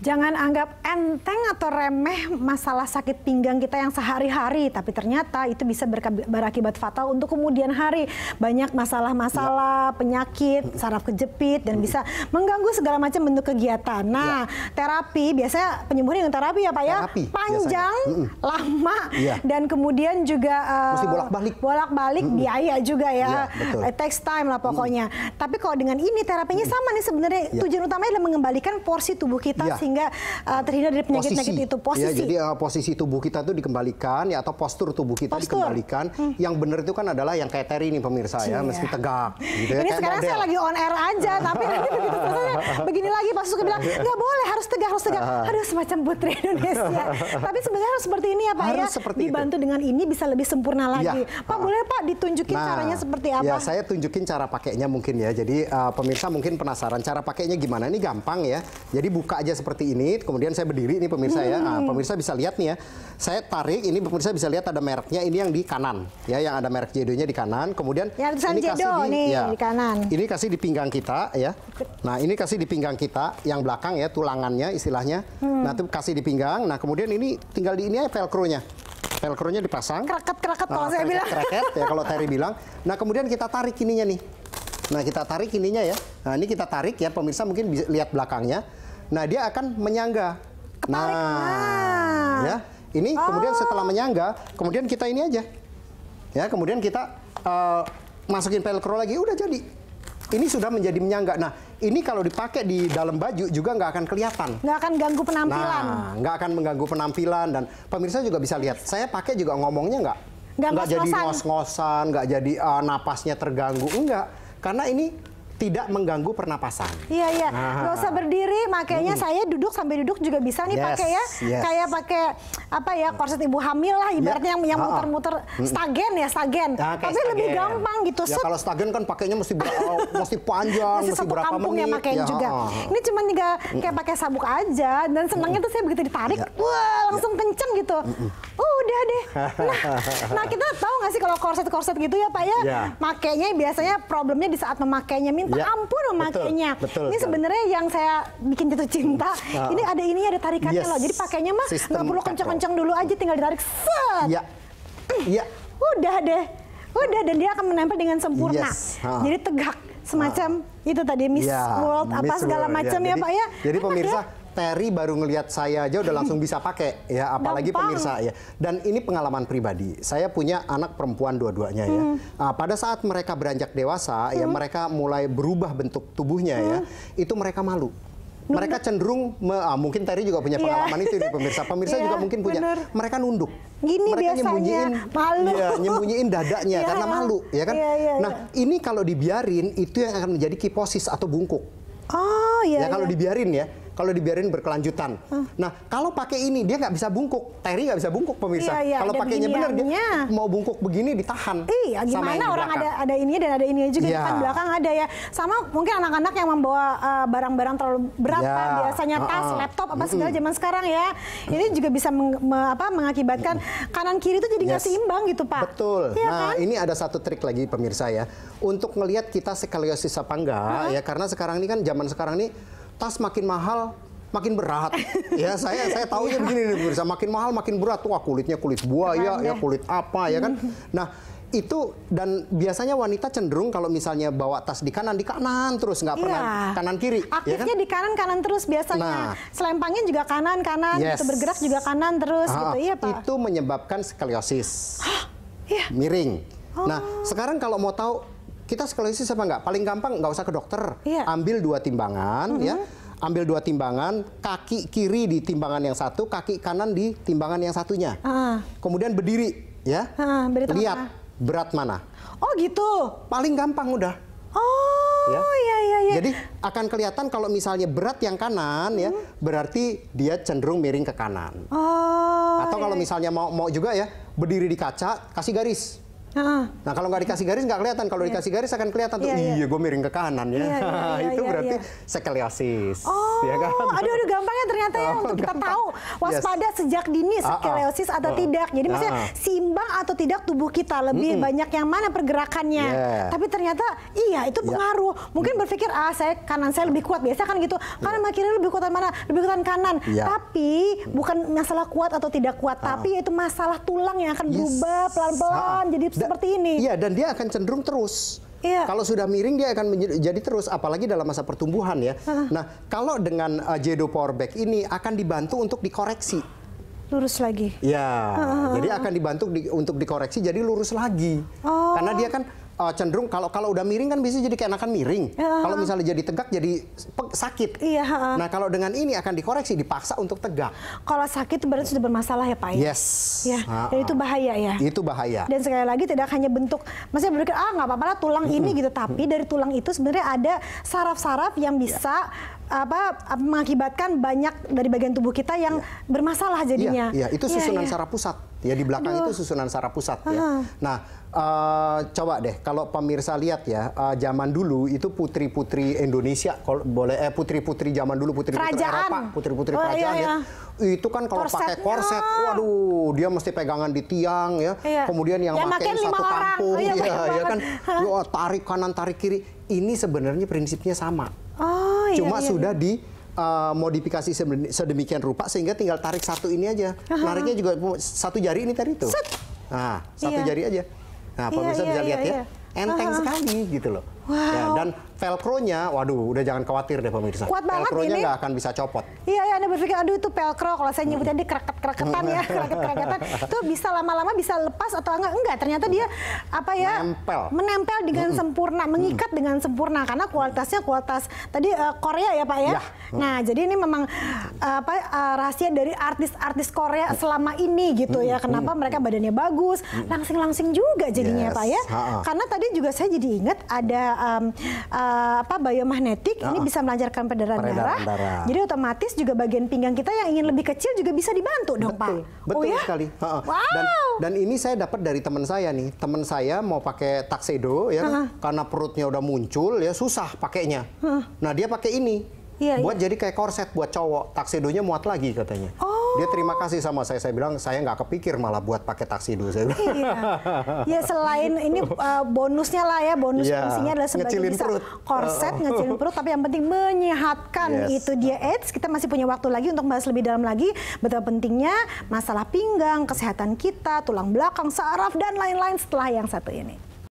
Jangan anggap enteng atau remeh masalah sakit pinggang kita yang sehari-hari, tapi ternyata itu bisa berakibat fatal untuk kemudian hari. Banyak masalah-masalah, ya. penyakit, saraf kejepit, dan bisa mengganggu segala macam bentuk kegiatan. Nah, ya. terapi biasanya penyembuhan dengan terapi ya Pak ya, terapi, panjang, biasanya. lama, ya. dan kemudian juga uh, Mesti bolak-balik, bolak-balik -hmm. biaya juga ya, ya It takes time lah pokoknya. -hmm. Tapi kalau dengan ini terapinya sama nih sebenarnya ya. tujuan utamanya adalah mengembalikan porsi tubuh kita ya sehingga uh, terhindar dari penyakit-penyakit itu iya, posisi. Ya, jadi uh, posisi tubuh kita itu dikembalikan ya atau postur tubuh kita postur. dikembalikan. Hmm. Yang benar itu kan adalah yang kayak Terry ini pemirsa ya, iya. meski tegak gitu ya, Ini kayak sekarang model. saya lagi on air aja tapi nanti begitu selesai ini lagi Pak Susu bilang iya. nggak boleh harus tegak harus tegak harus ah. semacam putri Indonesia tapi sebenarnya harus seperti ini ya Pak harus ya seperti dibantu itu. dengan ini bisa lebih sempurna iya. lagi ya. Pak ah. boleh Pak ditunjukin nah, caranya seperti iya, apa ya saya tunjukin cara pakainya mungkin ya jadi uh, pemirsa mungkin penasaran cara pakainya gimana ini gampang ya jadi buka aja seperti ini kemudian saya berdiri ini pemirsa hmm. ya nah, hmm. pemirsa bisa lihat nih ya saya tarik ini pemirsa bisa lihat ada mereknya ini yang di kanan ya yang ada merek jedonya di kanan kemudian ya, ini kasih di, nih, ya, di kanan ini kasih di pinggang kita ya nah ini kasih di pinggang pinggang kita yang belakang ya tulangannya istilahnya. Hmm. Nah, itu kasih di pinggang. Nah, kemudian ini tinggal di ini ya velcro-nya. Velcro-nya dipasang. Kraket-kraket nah, kalau ah, saya bilang. Kraket ya kalau Terry bilang. Nah, kemudian kita tarik ininya nih. Nah, kita tarik ininya ya. Nah, ini kita tarik ya pemirsa mungkin bisa lihat belakangnya. Nah, dia akan menyangga. Nah, nah. ya. Ini oh. kemudian setelah oh. menyangga, kemudian kita ini aja. Ya, kemudian kita uh, masukin velcro lagi udah jadi ini sudah menjadi menyangga. Nah, ini kalau dipakai di dalam baju juga nggak akan kelihatan. Nggak akan ganggu penampilan. Nah, nggak akan mengganggu penampilan dan pemirsa juga bisa lihat. Saya pakai juga ngomongnya nggak nggak ngos jadi ngos-ngosan, nggak jadi uh, napasnya terganggu, nggak. Karena ini tidak mengganggu pernapasan. Iya iya, nggak usah berdiri, makanya hmm. saya duduk sambil duduk juga bisa nih yes, pakai ya, yes. kayak pakai apa ya korset ibu hamil lah, ibaratnya yeah. yang yang muter-muter hmm. stagen ya stagen, nah, tapi stagen. lebih gampang gitu. Ya, kalau stagen kan pakainya mesti berapa, oh, mesti panjang, mesti, mesti berapa kampung yang pakai ya. juga. Ini cuma tiga kayak pakai sabuk aja, dan senangnya tuh saya begitu ditarik, yeah. wah langsung yeah. kenceng gitu. Oh, udah deh. Nah, nah kita tahu nggak sih kalau korset-korset gitu ya Pak ya, yeah. makainya biasanya problemnya di saat memakainya min. Ya, ampun ya, makanya. Betul, betul, ini sebenarnya yang saya bikin jatuh cinta. Uh, ini ada ini ada tarikannya yes. loh. Jadi pakainya mah nggak perlu kencang-kencang dulu aja, tinggal ditarik set. Iya. Iya. Udah deh. Udah dan dia akan menempel dengan sempurna. Yes. Uh. Jadi tegak semacam uh. itu tadi Miss yeah, World Miss apa segala ya, macam ya, ya Pak ya. Jadi pemirsa ya? Terry baru ngelihat saya aja udah langsung bisa pakai ya apalagi Gampang. pemirsa ya dan ini pengalaman pribadi saya punya anak perempuan dua-duanya ya nah, pada saat mereka beranjak dewasa ya hmm. ya mereka mulai berubah bentuk tubuhnya ya, hmm. ya itu mereka malu mereka cenderung me, ah, mungkin Terry juga punya iya. pengalaman yeah. itu di pemirsa. Pemirsa yeah, juga mungkin punya. Bener. Mereka nunduk. Gini mereka biasanya nyembunyiin, malu. Ya, nyembunyiin dadanya yeah. karena malu, ya kan? Yeah, yeah, nah, yeah. ini kalau dibiarin itu yang akan menjadi kiposis atau bungkuk. Oh iya. Ya, ya kalau iya. dibiarin ya kalau dibiarin berkelanjutan. Huh. Nah, kalau pakai ini dia nggak bisa bungkuk. Terry nggak bisa bungkuk pemirsa. Iya, iya, kalau pakainya benar dia mau bungkuk begini ditahan. Iya, gimana orang ada ada ini dan ada ini juga yeah. depan belakang ada ya. Sama mungkin anak-anak yang membawa eh, barang-barang uh, terlalu berat yeah. kan biasanya tas, uh tas, laptop apa segala zaman sekarang ya. Ini juga bisa meng, me, apa, mengakibatkan kanan kiri itu jadi nggak yes. seimbang gitu, Pak. Betul. Ya, nah, kan? ini ada satu trik lagi pemirsa ya. Untuk melihat kita skoliosis apa enggak uh -huh. ya karena sekarang ini kan zaman sekarang ini tas makin mahal makin berat. ya saya saya tahunya ya begini nih pemirsa, makin mahal makin berat. Wah kulitnya kulit buaya, ya kulit apa ya kan. Nah itu dan biasanya wanita cenderung kalau misalnya bawa tas di kanan di kanan terus nggak pernah iya. kanan kiri aktifnya ya kan? di kanan kanan terus biasanya nah, selempangnya juga kanan kanan gitu. yes. gitu bergerak juga kanan terus gitu. ah, gitu iya pak itu menyebabkan skoliosis Hah? Yeah. miring oh. nah sekarang kalau mau tahu kita sih, apa enggak? Paling gampang enggak usah ke dokter. Iya. Ambil dua timbangan mm -hmm. ya. Ambil dua timbangan, kaki kiri di timbangan yang satu, kaki kanan di timbangan yang satunya. Ah. Kemudian berdiri ya. Ah, Lihat mana? berat mana. Oh gitu. Paling gampang udah. Oh ya. iya iya iya. Jadi akan kelihatan kalau misalnya berat yang kanan hmm. ya, mm-hmm. berarti dia cenderung miring ke kanan. Oh. Atau iya. kalau iya. misalnya mau mau juga ya, berdiri di kaca, kasih garis Nah kalau nggak dikasih garis nggak kelihatan. Kalau yeah. dikasih garis akan kelihatan tuh. Yeah, iya, iya. iya gue miring ke kanan ya. Yeah, yeah, yeah, itu yeah, berarti yeah. sekeliosis. Oh ya kan? Oh, aduh aduh gampangnya ternyata ya oh, ya untuk gampang. kita tahu waspada yes. sejak dini ah, ah. skoliosis uh -uh. atau uh tidak. Jadi uh -uh. maksudnya seimbang atau tidak tubuh kita lebih mm banyak yang mana pergerakannya. Yeah. Tapi ternyata iya itu pengaruh. Yeah. Mungkin mm. berpikir ah saya kanan saya lebih kuat biasa kan gitu. Karena yeah. kiri lebih kuat mana? Lebih kuat kanan. Yeah. Tapi bukan masalah kuat atau tidak kuat, uh tapi itu masalah tulang yang akan yes. berubah pelan-pelan jadi da seperti ini. Iya dan dia akan cenderung terus. Iya. Kalau sudah miring dia akan menjadi terus apalagi dalam masa pertumbuhan ya. Uh Nah, kalau dengan uh, Jedo Power Back ini akan dibantu untuk dikoreksi. Lurus lagi. Ya. Uh -huh. Jadi akan dibantu di, untuk dikoreksi jadi lurus lagi. Oh. Karena dia kan uh, cenderung kalau kalau udah miring kan bisa jadi keenakan miring. Uh. Kalau misalnya jadi tegak jadi sakit. Iya. Nah kalau dengan ini akan dikoreksi dipaksa untuk tegak. Kalau sakit berarti sudah bermasalah ya pak. Ya? Yes. Ya. Uh. Dan itu bahaya ya. Itu bahaya. Dan sekali lagi tidak hanya bentuk, maksudnya berpikir ah nggak apa-apa tulang mm -hmm. ini gitu, tapi dari tulang itu sebenarnya ada saraf-saraf yang iya. bisa yeah apa mengakibatkan banyak dari bagian tubuh kita yang ya. bermasalah jadinya. Iya, Ya. itu iya, susunan iya. saraf pusat. Ya di belakang Aduh. itu susunan saraf pusat ya. Nah, uh, coba deh kalau pemirsa lihat ya uh, zaman dulu itu putri-putri Indonesia kalau boleh eh putri-putri zaman dulu putri-putri Eropa putri-putri oh, iya, kerajaan iya, iya. itu kan kalau pakai korset waduh dia mesti pegangan di tiang ya iya. kemudian yang ya, pakai satu orang. kampung iya, iya, kan. oh, iya, ya, ya kan Yo, tarik kanan tarik kiri ini sebenarnya prinsipnya sama oh, iya, cuma iya, sudah di uh, modifikasi sedemikian rupa sehingga tinggal tarik satu ini aja. Nariknya juga satu jari ini tadi tuh. Nah, satu iya. jari aja. Nah, pemirsa iya, bisa iya, lihat ya. iya. ya, enteng -huh. sekali gitu loh. Ya, wow. Ya, dan velcro-nya, waduh, udah jangan khawatir deh pemirsa. Kuat banget velcro-nya nggak akan bisa copot. Iya, ya, Anda berpikir, aduh itu velcro, kalau saya nyebutnya hmm. dia kereket-kereketan ya, kereket-kereketan. Itu bisa lama-lama bisa lepas atau enggak? Enggak, ternyata dia apa ya? Menempel. Menempel dengan hmm. sempurna, mengikat hmm. dengan sempurna karena kualitasnya kualitas tadi uh, Korea ya, Pak ya. ya. Hmm. Nah, jadi ini memang uh, apa uh, rahasia dari artis-artis Korea selama ini gitu hmm. ya. Kenapa hmm. mereka badannya bagus, langsing-langsing juga jadinya yes. ya, Pak ya. Ha -ha. Karena tadi juga saya jadi ingat ada um, uh, apa biomagnetik oh. ini bisa melancarkan peredaran darah. darah. Jadi otomatis juga bagian pinggang kita yang ingin iya. lebih kecil juga bisa dibantu dong betul, Pak. Betul oh, ya? sekali. Uh -uh. Wow. Dan, dan ini saya dapat dari teman saya nih. Teman saya mau pakai taksedo ya uh kan? -huh. karena perutnya udah muncul ya susah pakainya. Uh -huh. Nah dia pakai ini. Iya, buat iya. jadi kayak korset buat cowok. Taksedonya muat lagi katanya. Oh dia terima kasih sama saya. Saya bilang saya nggak kepikir malah buat pakai taksi dulu. Saya bilang. Iya. ya selain ini uh, bonusnya lah ya, bonus yeah. fungsinya adalah sebagai ngecilin bisa perut. korset, oh. ngecilin perut, tapi yang penting menyehatkan yes. itu dia AIDS. Kita masih punya waktu lagi untuk bahas lebih dalam lagi betapa pentingnya masalah pinggang, kesehatan kita, tulang belakang, saraf dan lain-lain setelah yang satu ini.